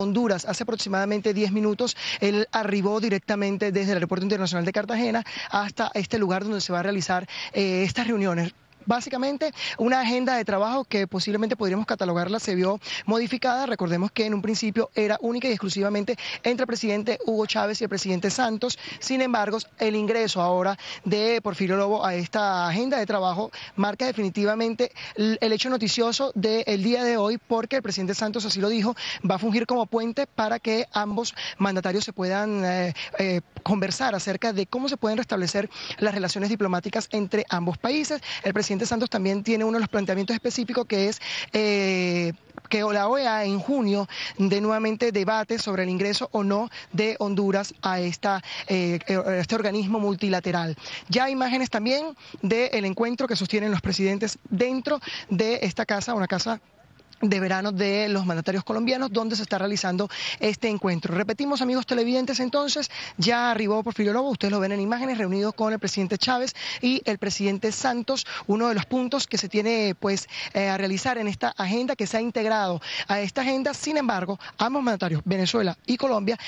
Honduras. Hace aproximadamente 10 minutos él arribó directamente desde el Aeropuerto Internacional de Cartagena hasta este lugar donde se va a realizar eh, estas reuniones. Básicamente, una agenda de trabajo que posiblemente podríamos catalogarla se vio modificada. Recordemos que en un principio era única y exclusivamente entre el presidente Hugo Chávez y el presidente Santos. Sin embargo, el ingreso ahora de Porfirio Lobo a esta agenda de trabajo marca definitivamente el hecho noticioso del día de hoy porque el presidente Santos así lo dijo, va a fungir como puente para que ambos mandatarios se puedan eh, eh, conversar acerca de cómo se pueden restablecer las relaciones diplomáticas entre ambos países. El presidente Santos también tiene uno de los planteamientos específicos que es eh, que la OEA en junio de nuevamente debate sobre el ingreso o no de Honduras a, esta, eh, este organismo multilateral. Ya hay imágenes también del encuentro que sostienen los presidentes dentro de esta casa, una casa de verano de los mandatarios colombianos, donde se está realizando este encuentro. Repetimos, amigos televidentes, entonces, ya arribó Porfirio Lobo, ustedes lo ven en imágenes, reunido con el presidente Chávez y el presidente Santos, uno de los puntos que se tiene pues eh, a realizar en esta agenda que se ha integrado a esta agenda, sin embargo, ambos mandatarios, Venezuela y Colombia,